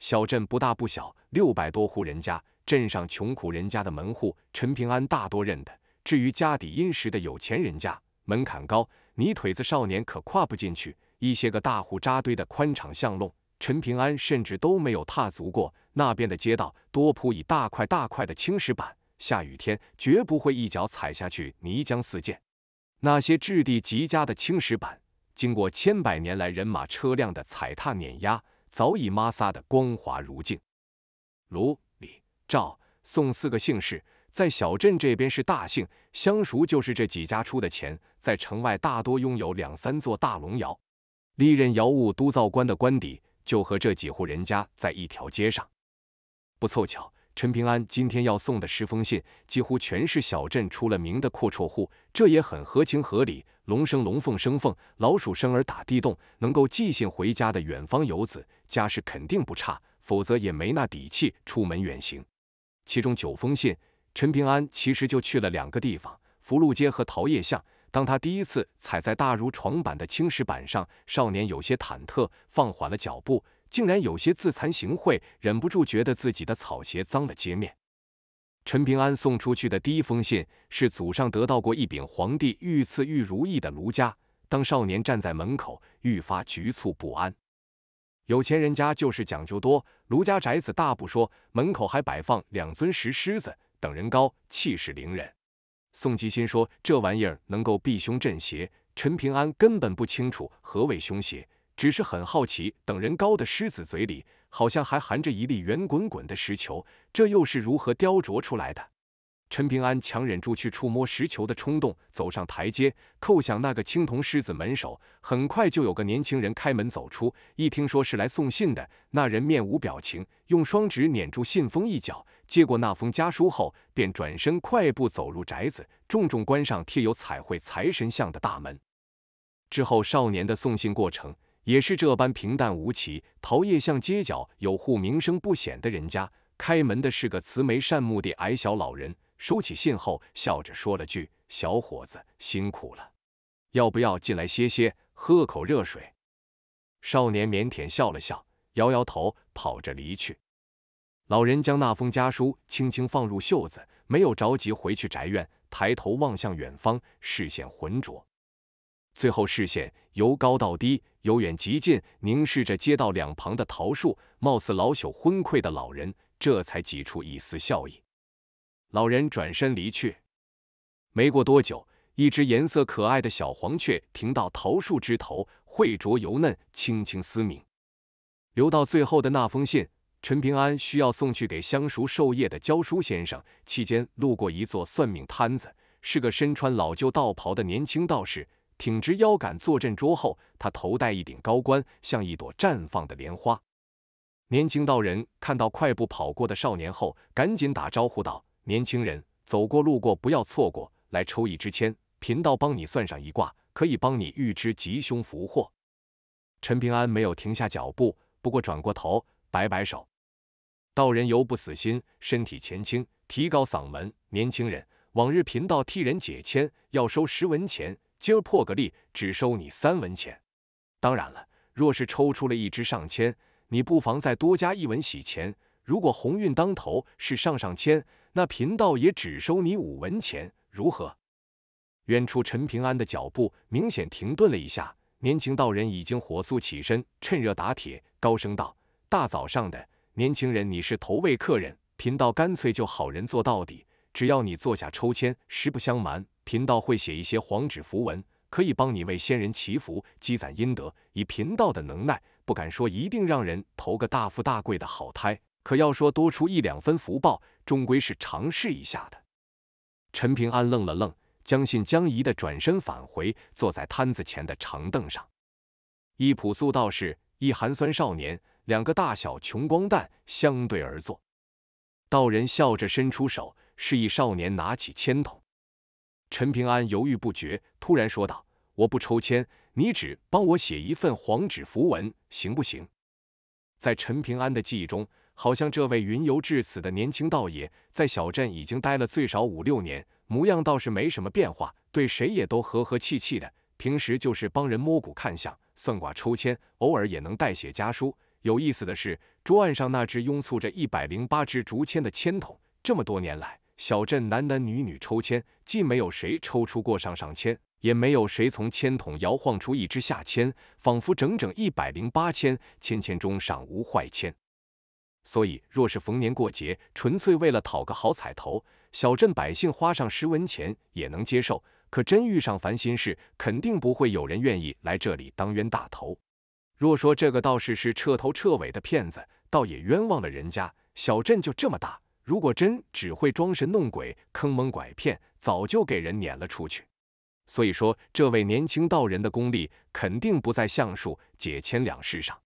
小镇不大不小，六百多户人家。镇上穷苦人家的门户，陈平安大多认得。至于家底殷实的有钱人家，门槛高，泥腿子少年可跨不进去。一些个大户扎堆的宽敞巷弄，陈平安甚至都没有踏足过。那边的街道多铺以大块大块的青石板，下雨天绝不会一脚踩下去泥浆四溅。那些质地极佳的青石板，经过千百年来人马车辆的踩踏碾压。早已抹撒的光滑如镜。卢、李、赵、宋四个姓氏在小镇这边是大姓，相熟就是这几家出的钱，在城外大多拥有两三座大龙窑。历任窑务督造官的官邸就和这几户人家在一条街上。不凑巧，陈平安今天要送的十封信几乎全是小镇出了名的阔绰户，这也很合情合理。龙生龙，凤生凤，老鼠生儿打地洞。能够寄信回家的远方游子，家世肯定不差，否则也没那底气出门远行。其中九封信，陈平安其实就去了两个地方：福禄街和桃叶巷。当他第一次踩在大如床板的青石板上，少年有些忐忑，放缓了脚步，竟然有些自惭形秽，忍不住觉得自己的草鞋脏了街面。陈平安送出去的第一封信是祖上得到过一柄皇帝御赐玉如意的卢家。当少年站在门口，愈发局促不安。有钱人家就是讲究多，卢家宅子大不说，门口还摆放两尊石狮子，等人高，气势凌人。宋吉心说这玩意儿能够避凶镇邪，陈平安根本不清楚何为凶邪，只是很好奇等人高的狮子嘴里。好像还含着一粒圆滚滚的石球，这又是如何雕琢出来的？陈平安强忍住去触摸石球的冲动，走上台阶，叩响那个青铜狮子门首。很快就有个年轻人开门走出，一听说是来送信的，那人面无表情，用双指捻住信封一角，接过那封家书后，便转身快步走入宅子，重重关上贴有彩绘财神像的大门。之后，少年的送信过程。也是这般平淡无奇。桃叶巷街角有户名声不显的人家，开门的是个慈眉善目的矮小老人。收起信后，笑着说了句：“小伙子，辛苦了，要不要进来歇歇，喝口热水？”少年腼腆笑了笑，摇摇头，跑着离去。老人将那封家书轻轻放入袖子，没有着急回去宅院，抬头望向远方，视线浑浊。最后，视线由高到低，由远及近，凝视着街道两旁的桃树，貌似老朽昏聩的老人，这才挤出一丝笑意。老人转身离去。没过多久，一只颜色可爱的小黄雀停到桃树枝头，喙啄油嫩，轻轻嘶鸣。留到最后的那封信，陈平安需要送去给相熟授业的教书先生。期间路过一座算命摊子，是个身穿老旧道袍的年轻道士。挺直腰杆，坐镇桌后，他头戴一顶高冠，像一朵绽放的莲花。年轻道人看到快步跑过的少年后，赶紧打招呼道：“年轻人，走过路过，不要错过，来抽一支签，贫道帮你算上一卦，可以帮你预知吉凶福祸。”陈平安没有停下脚步，不过转过头，摆摆手。道人犹不死心，身体前倾，提高嗓门：“年轻人，往日贫道替人解签，要收十文钱。”今儿破个例，只收你三文钱。当然了，若是抽出了一支上千，你不妨再多加一文洗钱。如果鸿运当头是上上千，那贫道也只收你五文钱，如何？远处陈平安的脚步明显停顿了一下，年轻道人已经火速起身，趁热打铁，高声道：“大早上的，年轻人你是头位客人，贫道干脆就好人做到底，只要你坐下抽签。实不相瞒。”贫道会写一些黄纸符文，可以帮你为先人祈福，积攒阴德。以贫道的能耐，不敢说一定让人投个大富大贵的好胎，可要说多出一两分福报，终归是尝试一下的。陈平安愣了愣，将信将疑的转身返回，坐在摊子前的长凳上。一朴素道士，一寒酸少年，两个大小穷光蛋相对而坐。道人笑着伸出手，示意少年拿起签筒。陈平安犹豫不决，突然说道：“我不抽签，你只帮我写一份黄纸符文，行不行？”在陈平安的记忆中，好像这位云游至此的年轻道爷，在小镇已经待了最少五六年，模样倒是没什么变化，对谁也都和和气气的。平时就是帮人摸骨看相、算卦抽签，偶尔也能代写家书。有意思的是，桌案上那只拥簇着一百零八支竹签的签筒，这么多年来。小镇男男女女抽签，既没有谁抽出过上上签，也没有谁从签筒摇晃出一支下签，仿佛整整一百零八签，签签中上无坏签。所以，若是逢年过节，纯粹为了讨个好彩头，小镇百姓花上十文钱也能接受。可真遇上烦心事，肯定不会有人愿意来这里当冤大头。若说这个道士是彻头彻尾的骗子，倒也冤枉了人家。小镇就这么大。如果真只会装神弄鬼、坑蒙拐骗，早就给人撵了出去。所以说，这位年轻道人的功力肯定不在相术解千两事上，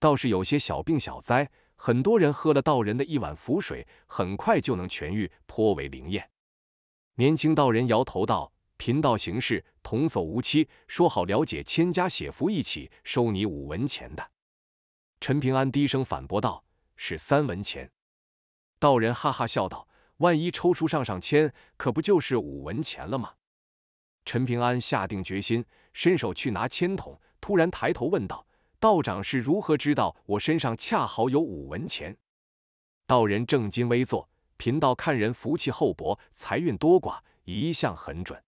倒是有些小病小灾，很多人喝了道人的一碗符水，很快就能痊愈，颇为灵验。年轻道人摇头道：“贫道行事童叟无欺，说好了解千家血符一起收你五文钱的。”陈平安低声反驳道：“是三文钱。”道人哈哈笑道：“万一抽出上上签，可不就是五文钱了吗？”陈平安下定决心，伸手去拿签筒，突然抬头问道：“道长是如何知道我身上恰好有五文钱？”道人正襟危坐：“贫道看人福气厚薄，财运多寡，一向很准。”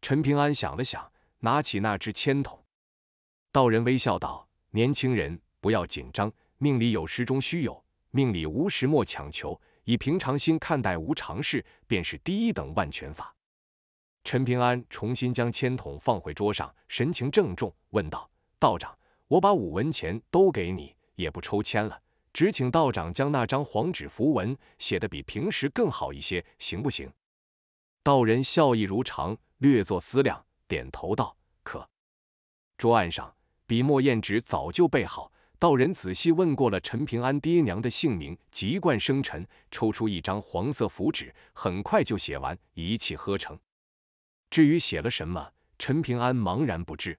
陈平安想了想，拿起那只签筒。道人微笑道：“年轻人，不要紧张，命里有时终须有。”命里无时莫强求，以平常心看待无常事，便是第一等万全法。陈平安重新将铅筒放回桌上，神情郑重，问道：“道长，我把五文钱都给你，也不抽签了，只请道长将那张黄纸符文写的比平时更好一些，行不行？”道人笑意如常，略作思量，点头道：“可。”桌案上，笔墨砚纸早就备好。道人仔细问过了陈平安爹娘的姓名、籍贯、生辰，抽出一张黄色符纸，很快就写完，一气呵成。至于写了什么，陈平安茫然不知。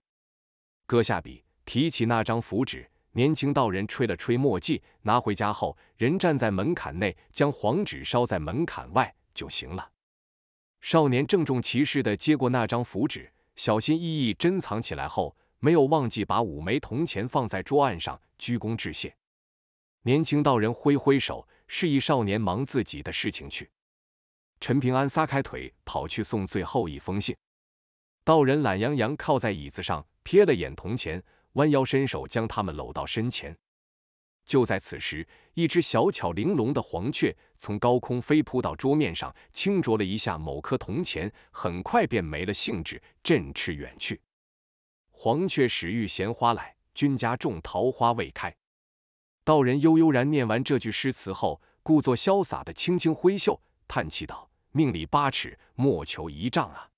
搁下笔，提起那张符纸，年轻道人吹了吹墨迹，拿回家后，人站在门槛内，将黄纸烧在门槛外就行了。少年郑重其事地接过那张符纸，小心翼翼珍藏起来后。没有忘记把五枚铜钱放在桌案上，鞠躬致谢。年轻道人挥挥手，示意少年忙自己的事情去。陈平安撒开腿跑去送最后一封信。道人懒洋洋靠在椅子上，瞥了眼铜钱，弯腰伸手将他们搂到身前。就在此时，一只小巧玲珑的黄雀从高空飞扑到桌面上，轻啄了一下某颗铜钱，很快便没了兴致，振翅远去。黄雀始欲衔花来，君家种桃花未开。道人悠悠然念完这句诗词后，故作潇洒的轻轻挥袖，叹气道：“命里八尺，莫求一丈啊！”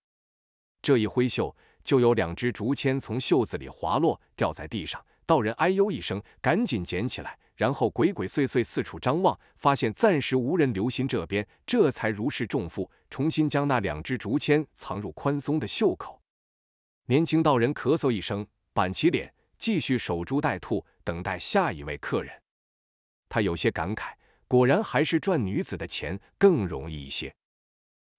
这一挥袖，就有两只竹签从袖子里滑落，掉在地上。道人哎呦一声，赶紧捡起来，然后鬼鬼祟祟四处张望，发现暂时无人留心这边，这才如释重负，重新将那两只竹签藏入宽松的袖口。年轻道人咳嗽一声，板起脸，继续守株待兔，等待下一位客人。他有些感慨：果然还是赚女子的钱更容易一些。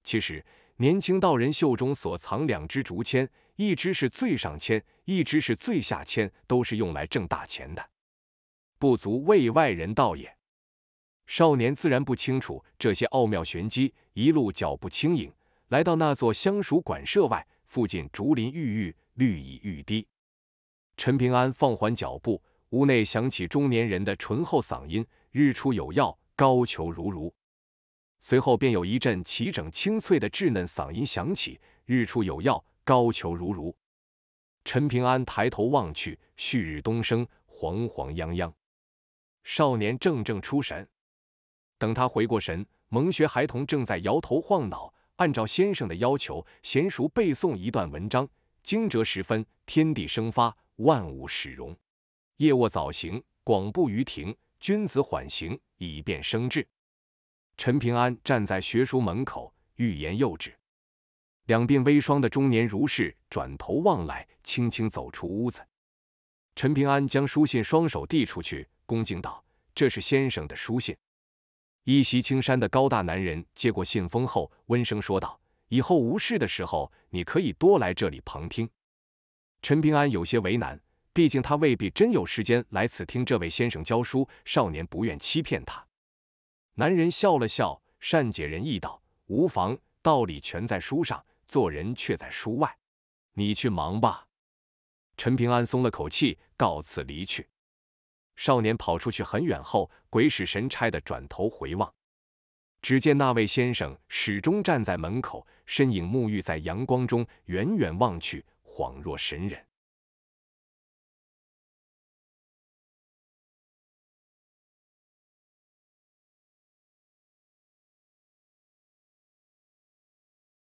其实，年轻道人袖中所藏两支竹签，一支是最上签，一支是最下签，都是用来挣大钱的，不足为外人道也。少年自然不清楚这些奥妙玄机，一路脚步轻盈，来到那座香署馆舍外。附近竹林郁郁，绿蚁欲滴。陈平安放缓脚步，屋内响起中年人的醇厚嗓音：“日出有药，高俅如如。”随后便有一阵齐整清脆的稚嫩嗓音响起：“日出有药，高俅如如。”陈平安抬头望去，旭日东升，惶惶泱泱。少年怔怔出神。等他回过神，蒙学孩童正在摇头晃脑。按照先生的要求，娴熟背诵一段文章。惊蛰时分，天地生发，万物始荣。夜卧早行，广步于庭，君子缓行，以便生智。陈平安站在学书门口，欲言又止。两鬓微霜的中年儒士转头望来，轻轻走出屋子。陈平安将书信双手递出去，恭敬道：“这是先生的书信。”一袭青衫的高大男人接过信封后，温声说道：“以后无事的时候，你可以多来这里旁听。”陈平安有些为难，毕竟他未必真有时间来此听这位先生教书。少年不愿欺骗他，男人笑了笑，善解人意道：“无妨，道理全在书上，做人却在书外。你去忙吧。”陈平安松了口气，告辞离去。少年跑出去很远后，鬼使神差地转头回望，只见那位先生始终站在门口，身影沐浴在阳光中，远远望去，恍若神人。